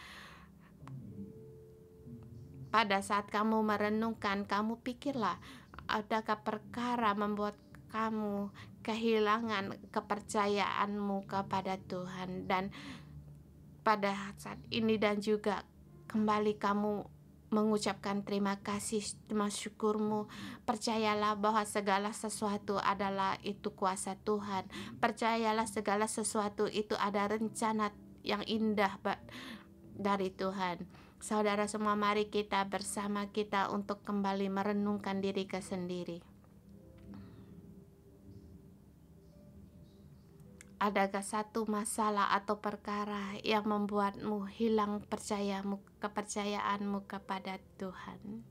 pada saat kamu merenungkan kamu pikirlah adakah perkara membuat kamu kehilangan kepercayaanmu kepada Tuhan dan pada saat ini dan juga kembali kamu mengucapkan terima kasih, terima syukurmu. Percayalah bahwa segala sesuatu adalah itu kuasa Tuhan. Percayalah segala sesuatu itu ada rencana yang indah dari Tuhan. Saudara semua mari kita bersama kita untuk kembali merenungkan diri ke sendiri. Adakah satu masalah atau perkara yang membuatmu hilang percayamu kepercayaanmu kepada Tuhan?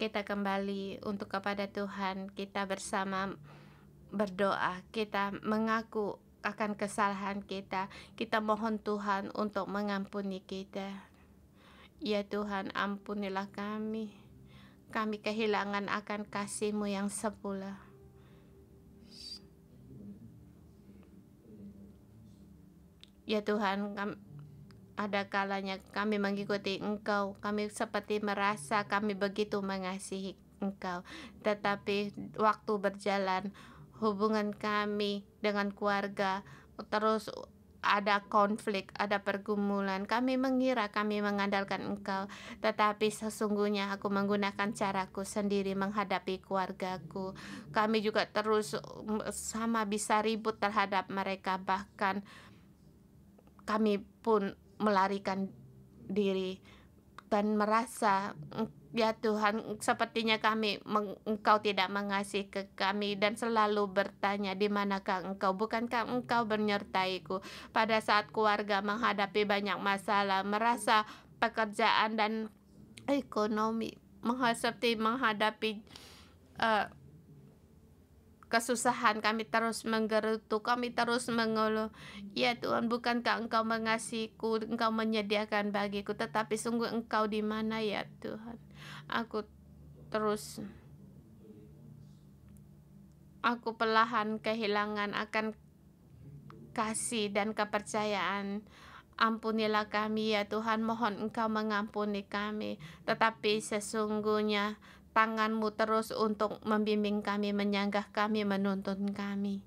kita, kembali untuk kepada Tuhan, kita bersama berdoa, kita mengaku akan kesalahan kita. Kita mohon Tuhan untuk mengampuni kita. Ya Tuhan, ampunilah kami. Kami kehilangan akan kasihMu yang sepuluh. Ya Tuhan, ada kalanya kami mengikuti engkau, kami seperti merasa kami begitu mengasihi engkau. Tetapi waktu berjalan, hubungan kami dengan keluarga terus ada konflik, ada pergumulan. Kami mengira kami mengandalkan engkau, tetapi sesungguhnya aku menggunakan caraku sendiri menghadapi keluargaku. Kami juga terus sama bisa ribut terhadap mereka, bahkan kami pun melarikan diri dan merasa ya Tuhan sepertinya kami engkau tidak mengasihi ke kami dan selalu bertanya di manakah engkau bukankah engkau menyertaiku pada saat keluarga menghadapi banyak masalah merasa pekerjaan dan ekonomi menghadapi menghadapi uh, kesusahan, kami terus menggerutu, kami terus mengeluh. Ya Tuhan, bukankah Engkau mengasihiku, Engkau menyediakan bagiku, tetapi sungguh Engkau di mana ya Tuhan? Aku terus aku pelahan kehilangan akan kasih dan kepercayaan. Ampunilah kami ya Tuhan, mohon Engkau mengampuni kami. Tetapi sesungguhnya tanganmu terus untuk membimbing kami, menyanggah kami, menuntun kami.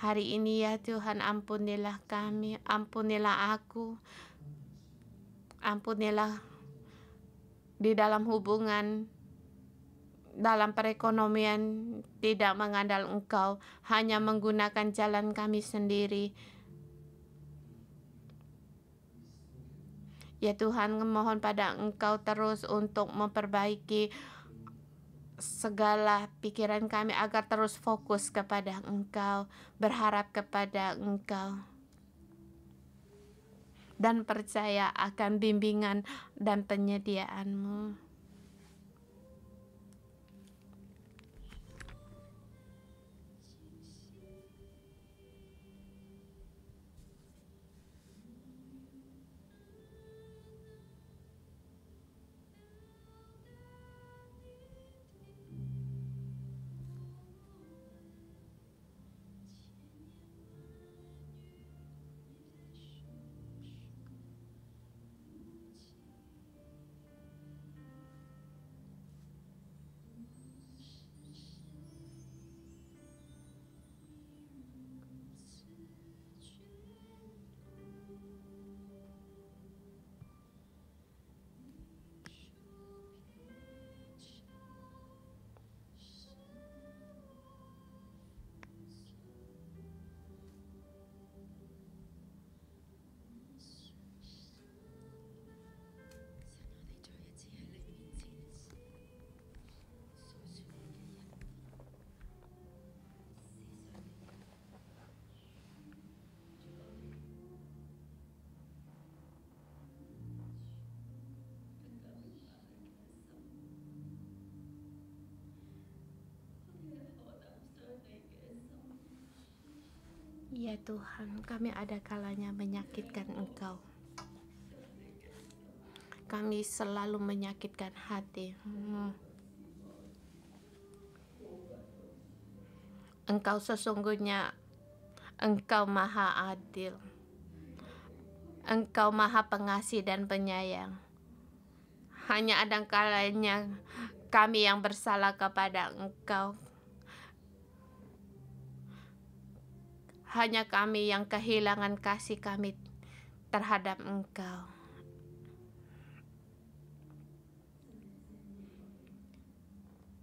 Hari ini ya Tuhan ampunilah kami, ampunilah aku, ampunilah di dalam hubungan, dalam perekonomian tidak mengandal engkau, hanya menggunakan jalan kami sendiri. Ya Tuhan, mohon pada Engkau terus untuk memperbaiki segala pikiran kami agar terus fokus kepada Engkau, berharap kepada Engkau, dan percaya akan bimbingan dan penyediaan-Mu. Ya Tuhan, kami ada kalanya menyakitkan Engkau. Kami selalu menyakitkan hati. Engkau sesungguhnya Engkau maha adil. Engkau maha pengasih dan penyayang. Hanya ada kalanya kami yang bersalah kepada Engkau hanya kami yang kehilangan kasih kami terhadap Engkau.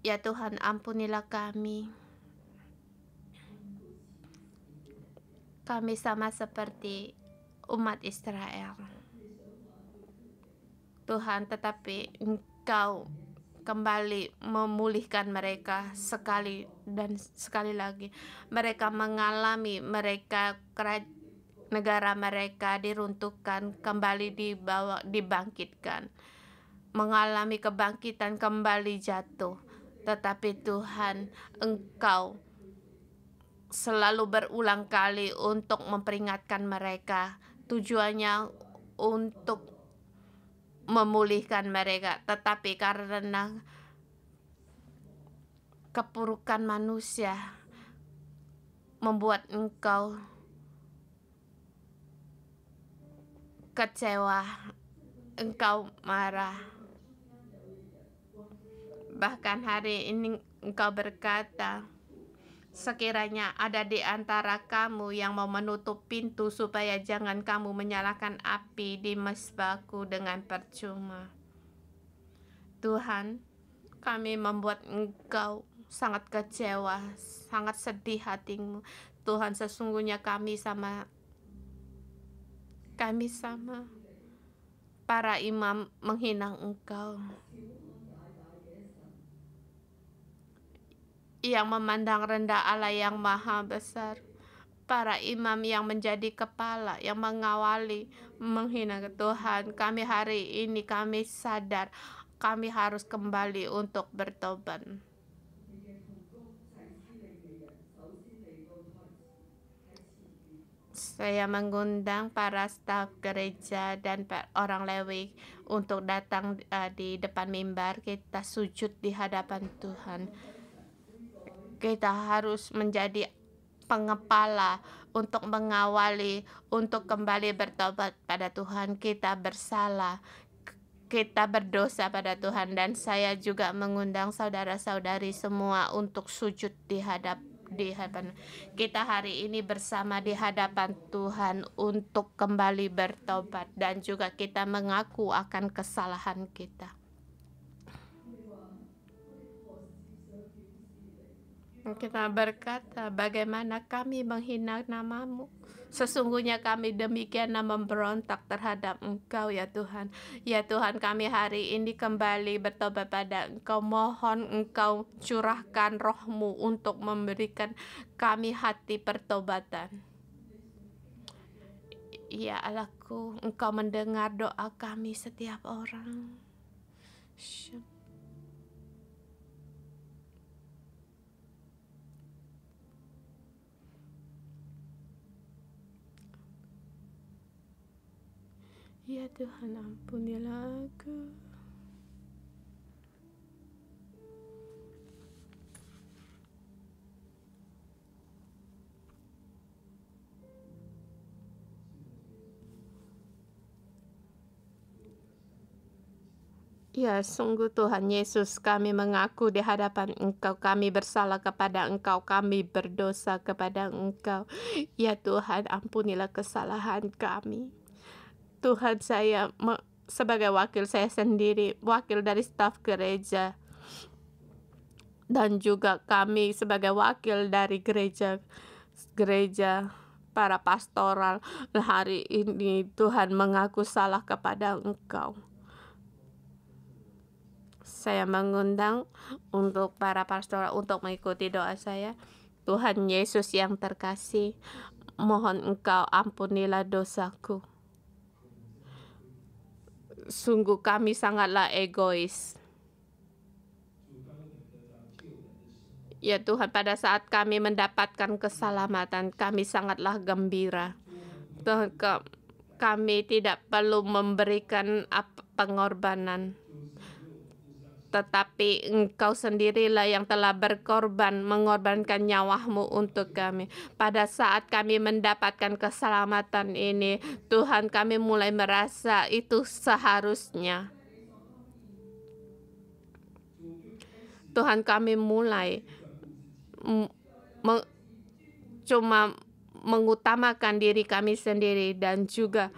Ya Tuhan, ampunilah kami. Kami sama seperti umat Israel. Tuhan, tetapi Engkau kembali memulihkan mereka sekali dan sekali lagi. Mereka mengalami mereka negara mereka diruntuhkan, kembali dibawa dibangkitkan. Mengalami kebangkitan kembali jatuh. Tetapi Tuhan, Engkau selalu berulang kali untuk memperingatkan mereka. Tujuannya untuk memulihkan mereka, tetapi karena kepurukan manusia membuat engkau kecewa, engkau marah. Bahkan hari ini engkau berkata, Sekiranya ada di antara kamu yang mau menutup pintu supaya jangan kamu menyalakan api di mesbahku dengan percuma. Tuhan, kami membuat engkau sangat kecewa, sangat sedih hatimu. Tuhan, sesungguhnya kami sama kami sama para imam menghina engkau. yang memandang rendah Allah yang maha besar para imam yang menjadi kepala yang mengawali menghina ke Tuhan kami hari ini kami sadar kami harus kembali untuk bertobat saya mengundang para staf gereja dan orang Lewi untuk datang eh, di depan mimbar kita sujud di hadapan Tuhan kita harus menjadi pengepala untuk mengawali, untuk kembali bertobat pada Tuhan. Kita bersalah, kita berdosa pada Tuhan, dan saya juga mengundang saudara-saudari semua untuk sujud di hadapan di hadapan kita hari ini bersama di hadapan Tuhan untuk kembali bertobat dan juga kita mengaku akan kesalahan kita. Kita berkata, bagaimana kami menghina namamu? Sesungguhnya kami demikian memberontak terhadap engkau ya Tuhan. Ya Tuhan kami hari ini kembali bertobat pada engkau. Mohon engkau curahkan rohmu untuk memberikan kami hati pertobatan. Ya Allahku, engkau mendengar doa kami setiap orang. Syukur. Ya Tuhan ampunilah aku Ya, sungguh Tuhan Yesus, kami mengaku di hadapan Engkau, kami bersalah kepada Engkau, kami berdosa kepada Engkau. Ya Tuhan, ampunilah kesalahan kami. Tuhan saya sebagai wakil saya sendiri, wakil dari staf gereja dan juga kami sebagai wakil dari gereja gereja para pastoral hari ini Tuhan mengaku salah kepada engkau saya mengundang untuk para pastoral untuk mengikuti doa saya Tuhan Yesus yang terkasih mohon engkau ampunilah dosaku sungguh kami sangatlah egois. Ya Tuhan, pada saat kami mendapatkan keselamatan, kami sangatlah gembira. Tuhan, kami tidak perlu memberikan pengorbanan tetapi engkau sendirilah yang telah berkorban mengorbankan nyawamu untuk kami. Pada saat kami mendapatkan keselamatan ini, Tuhan kami mulai merasa itu seharusnya. Tuhan kami mulai cuma mengutamakan diri kami sendiri dan juga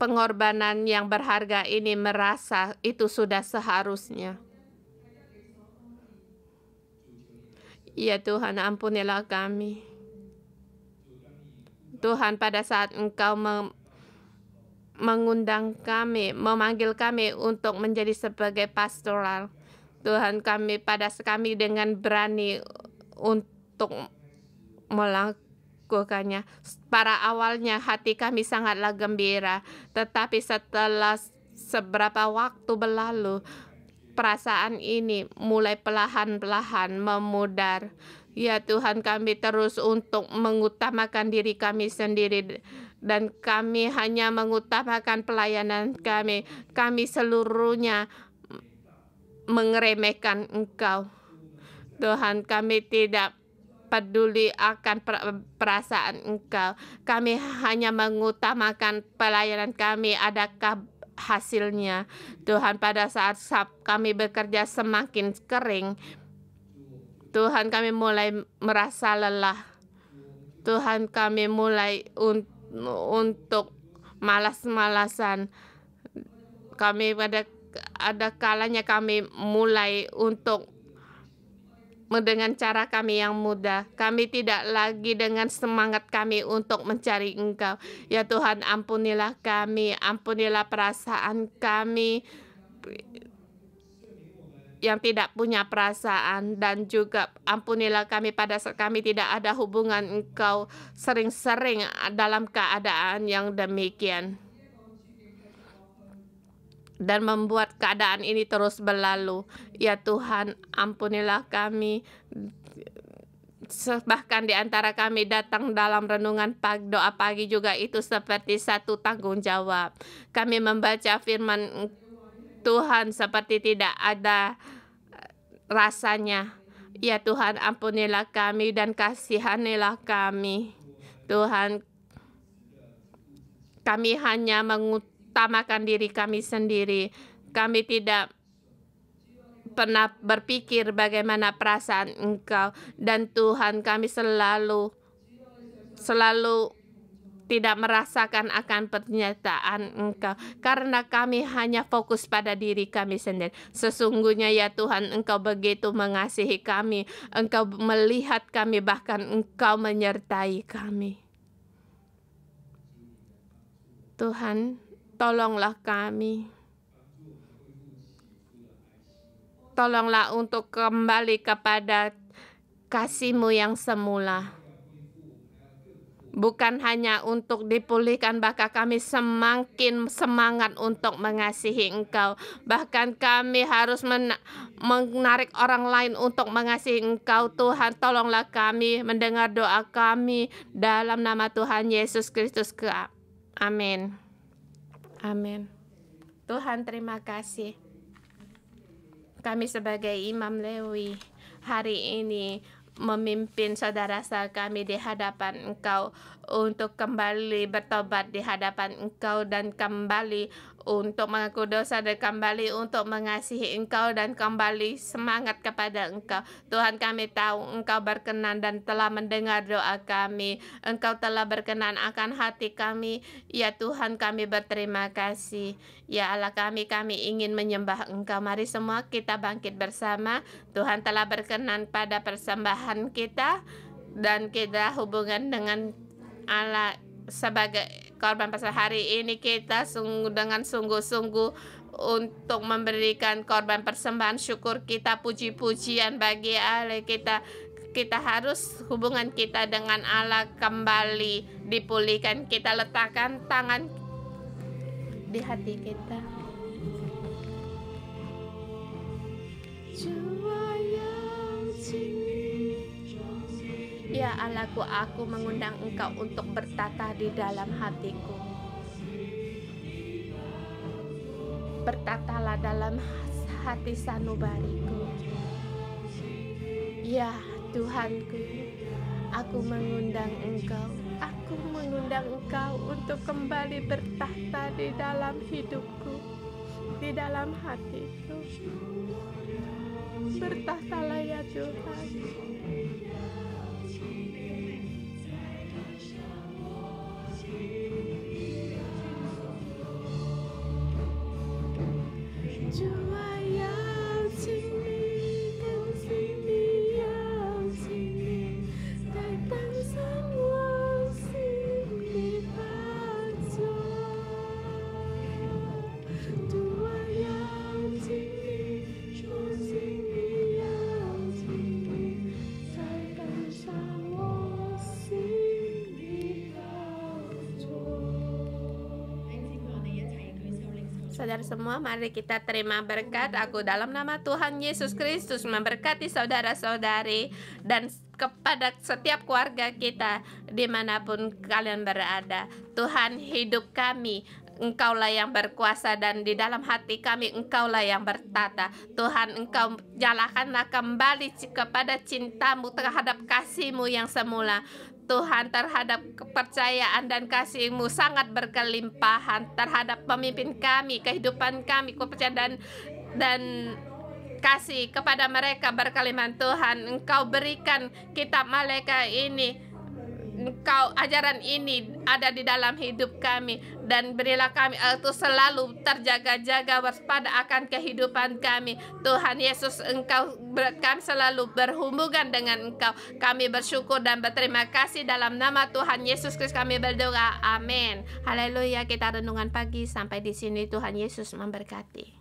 pengorbanan yang berharga ini merasa itu sudah seharusnya. Ya Tuhan, ampunilah kami. Tuhan, pada saat Engkau mengundang kami, memanggil kami untuk menjadi sebagai pastoral. Tuhan kami pada kami dengan berani untuk melakukan kuhkanya. Para awalnya hati kami sangatlah gembira, tetapi setelah seberapa waktu berlalu, perasaan ini mulai pelahan lahan memudar. Ya Tuhan kami terus untuk mengutamakan diri kami sendiri dan kami hanya mengutamakan pelayanan kami. Kami seluruhnya mengeremehkan Engkau. Tuhan kami tidak peduli akan perasaan engkau. Kami hanya mengutamakan pelayanan kami. Adakah hasilnya? Tuhan, pada saat kami bekerja semakin kering, Tuhan kami mulai merasa lelah. Tuhan kami mulai un untuk malas-malasan. Kami pada ada kalanya kami mulai untuk dengan cara kami yang mudah. Kami tidak lagi dengan semangat kami untuk mencari Engkau. Ya Tuhan, ampunilah kami, ampunilah perasaan kami yang tidak punya perasaan dan juga ampunilah kami pada saat kami tidak ada hubungan Engkau sering-sering dalam keadaan yang demikian dan membuat keadaan ini terus berlalu. Ya Tuhan, ampunilah kami. Bahkan di antara kami datang dalam renungan pagi, doa pagi juga itu seperti satu tanggung jawab. Kami membaca firman Tuhan seperti tidak ada eh, rasanya. Ya Tuhan, ampunilah kami dan kasihanilah kami. Tuhan, kami hanya mengutuk mengutamakan diri kami sendiri. Kami tidak pernah berpikir bagaimana perasaan Engkau dan Tuhan kami selalu selalu tidak merasakan akan pernyataan Engkau, karena kami hanya fokus pada diri kami sendiri. Sesungguhnya ya Tuhan, Engkau begitu mengasihi kami, Engkau melihat kami, bahkan Engkau menyertai kami. Tuhan, Tolonglah kami. Tolonglah untuk kembali kepada kasihmu yang semula. Bukan hanya untuk dipulihkan, bahkan kami semakin semangat untuk mengasihi engkau. Bahkan kami harus men menarik orang lain untuk mengasihi engkau. Tuhan, tolonglah kami mendengar doa kami dalam nama Tuhan Yesus Kristus. Amin. Amin. Tuhan terima kasih. Kami sebagai Imam Lewi hari ini memimpin saudara-saudara kami di hadapan Engkau untuk kembali bertobat di hadapan Engkau dan kembali untuk mengaku dosa dan kembali untuk mengasihi engkau dan kembali semangat kepada engkau. Tuhan kami tahu engkau berkenan dan telah mendengar doa kami. Engkau telah berkenan akan hati kami. Ya Tuhan kami berterima kasih. Ya Allah kami, kami ingin menyembah engkau. Mari semua kita bangkit bersama. Tuhan telah berkenan pada persembahan kita dan kita hubungan dengan Allah sebagai korban pasal hari ini kita sungguh dengan sungguh-sungguh untuk memberikan korban persembahan syukur kita puji-pujian bagi Allah kita kita harus hubungan kita dengan Allah kembali dipulihkan kita letakkan tangan di hati kita. Ya Allahku, aku mengundang Engkau untuk bertata di dalam hatiku. Bertatalah dalam hati sanubariku. Ya Tuhanku, aku mengundang Engkau. Aku mengundang Engkau untuk kembali bertata di dalam hidupku, di dalam hatiku. Bertatalah ya Tuhan. semua, mari kita terima berkat. Aku dalam nama Tuhan Yesus Kristus memberkati saudara-saudari dan kepada setiap keluarga kita dimanapun kalian berada. Tuhan hidup kami Engkaulah yang berkuasa dan di dalam hati kami Engkaulah yang bertata. Tuhan Engkau jalankanlah kembali kepada cintamu terhadap kasihmu yang semula. Tuhan terhadap kepercayaan dan kasih-Mu sangat berkelimpahan terhadap pemimpin kami, kehidupan kami, kepercayaan dan dan kasih kepada mereka berkelimpahan Tuhan. Engkau berikan kitab malaikat ini engkau ajaran ini ada di dalam hidup kami dan berilah kami itu eh, selalu terjaga-jaga waspada akan kehidupan kami Tuhan Yesus engkau kami selalu berhubungan dengan engkau kami bersyukur dan berterima kasih dalam nama Tuhan Yesus Kristus kami berdoa amin haleluya kita renungan pagi sampai di sini Tuhan Yesus memberkati